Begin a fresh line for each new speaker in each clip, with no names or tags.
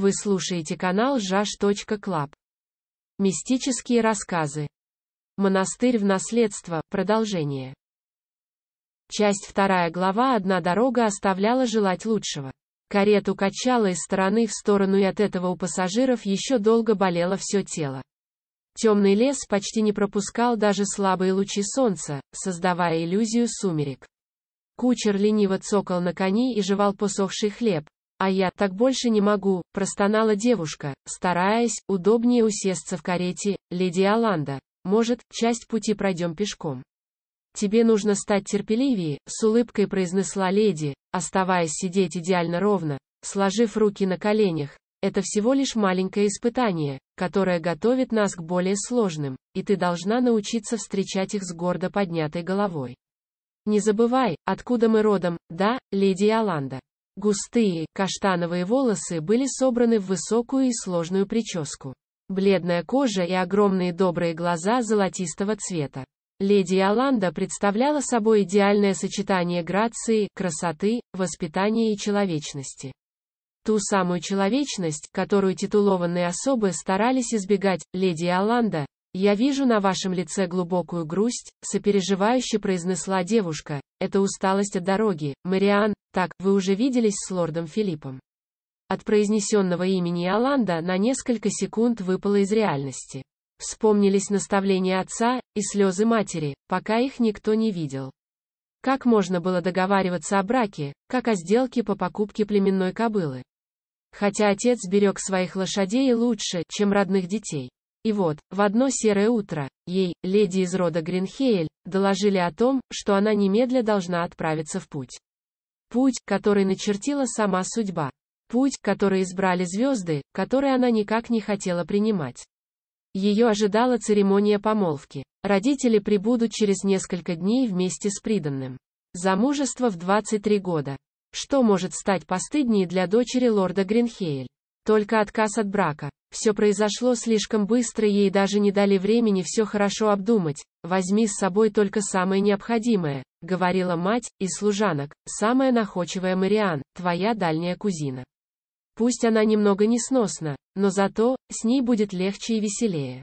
Вы слушаете канал жаж.клаб. Мистические рассказы. Монастырь в наследство. Продолжение. Часть 2 глава «Одна дорога» оставляла желать лучшего. Карету качало из стороны в сторону и от этого у пассажиров еще долго болело все тело. Темный лес почти не пропускал даже слабые лучи солнца, создавая иллюзию сумерек. Кучер лениво цокал на кони и жевал посохший хлеб, а я так больше не могу, простонала девушка, стараясь удобнее усесться в карете. Леди Аланда, может, часть пути пройдем пешком. Тебе нужно стать терпеливее, с улыбкой произнесла леди, оставаясь сидеть идеально ровно, сложив руки на коленях. Это всего лишь маленькое испытание, которое готовит нас к более сложным, и ты должна научиться встречать их с гордо поднятой головой. Не забывай, откуда мы родом, да, леди Аланда. Густые, каштановые волосы были собраны в высокую и сложную прическу. Бледная кожа и огромные добрые глаза золотистого цвета. Леди Аланда представляла собой идеальное сочетание грации, красоты, воспитания и человечности. Ту самую человечность, которую титулованные особы старались избегать, леди Аланда, «Я вижу на вашем лице глубокую грусть», — сопереживающе произнесла девушка, — «это усталость от дороги, Мариан, так, вы уже виделись с лордом Филиппом. От произнесенного имени Аланда на несколько секунд выпало из реальности. Вспомнились наставления отца и слезы матери, пока их никто не видел. Как можно было договариваться о браке, как о сделке по покупке племенной кобылы? Хотя отец берег своих лошадей лучше, чем родных детей. И вот, в одно серое утро, ей, леди из рода Гринхейль, доложили о том, что она немедля должна отправиться в путь. Путь, который начертила сама судьба. Путь, который избрали звезды, который она никак не хотела принимать. Ее ожидала церемония помолвки. Родители прибудут через несколько дней вместе с приданным. Замужество в 23 года. Что может стать постыднее для дочери лорда Гринхейль? Только отказ от брака. Все произошло слишком быстро, ей даже не дали времени все хорошо обдумать. Возьми с собой только самое необходимое, — говорила мать, — из служанок, самая находчивая Мариан, твоя дальняя кузина. Пусть она немного несносна, но зато, с ней будет легче и веселее.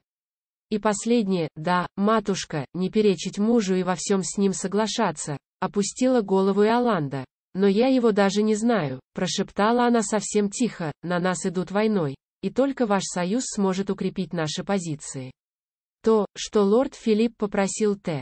И последнее, да, матушка, не перечить мужу и во всем с ним соглашаться, опустила голову Иоланда. Но я его даже не знаю, прошептала она совсем тихо, на нас идут войной, и только ваш союз сможет укрепить наши позиции. То, что лорд Филипп попросил Т.